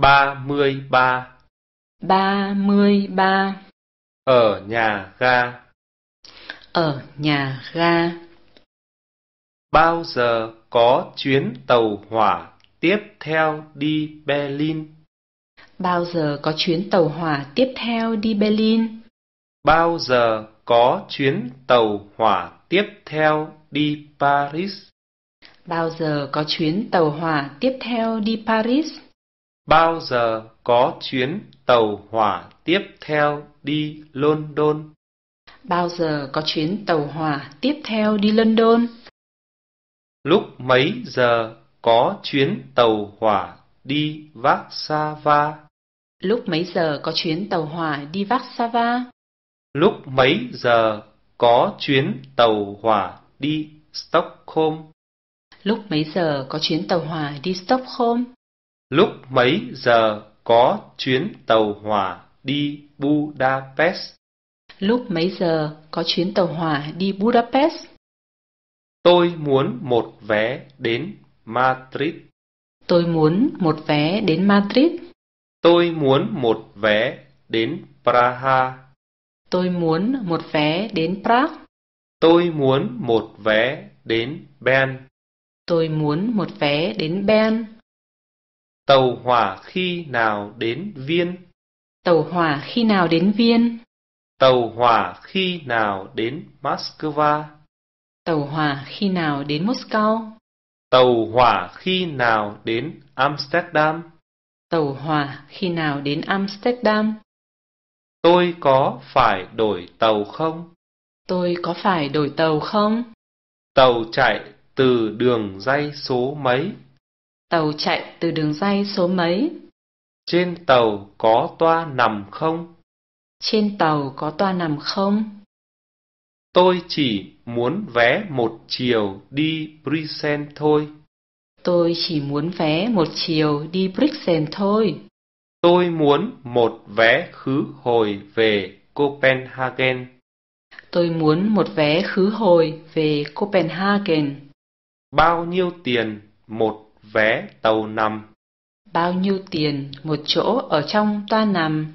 ba mươi ba ba mươi ba ở nhà ga ở nhà ga bao giờ có chuyến tàu hỏa tiếp theo đi berlin bao giờ có chuyến tàu hỏa tiếp theo đi berlin bao giờ có chuyến tàu hỏa tiếp theo đi paris bao giờ có chuyến tàu hỏa tiếp theo đi paris bao giờ có chuyến tàu hỏa tiếp theo đi London? Bao giờ có chuyến tàu hỏa tiếp theo đi London? Lúc mấy giờ có chuyến tàu hỏa đi Warsaw? Lúc mấy giờ có chuyến tàu hỏa đi Warsaw? Lúc mấy giờ có chuyến tàu hỏa đi Stockholm? Lúc mấy giờ có chuyến tàu hỏa đi Stockholm? Lúc mấy giờ có chuyến tàu hỏa đi Budapest? Lúc mấy giờ có chuyến tàu hỏa đi Budapest? Tôi muốn một vé đến Madrid. Tôi muốn một vé đến Madrid. Tôi muốn một vé đến Praha. Tôi muốn một vé đến Prague. Tôi muốn một vé đến Ben. Tôi muốn một vé đến Ben. Tàu hỏa khi nào đến Viên? Tàu hỏa khi nào đến Viên? Tàu hỏa khi nào đến Moscow? Tàu hỏa khi nào đến Moscow? Tàu hỏa khi nào đến Amsterdam? Tàu hỏa khi nào đến Amsterdam? Tôi có phải đổi tàu không? Tôi có phải đổi tàu không? Tàu chạy từ đường dây số mấy? Tàu chạy từ đường dây số mấy? Trên tàu có toa nằm không? Trên tàu có toa nằm không? Tôi chỉ muốn vé một chiều đi Bruxelles thôi. Tôi chỉ muốn vé một chiều đi Bruxelles thôi. Tôi muốn một vé khứ hồi về Copenhagen. Tôi muốn một vé khứ hồi về Copenhagen. Bao nhiêu tiền một vé tàu nằm. Bao nhiêu tiền một chỗ ở trong toa nằm?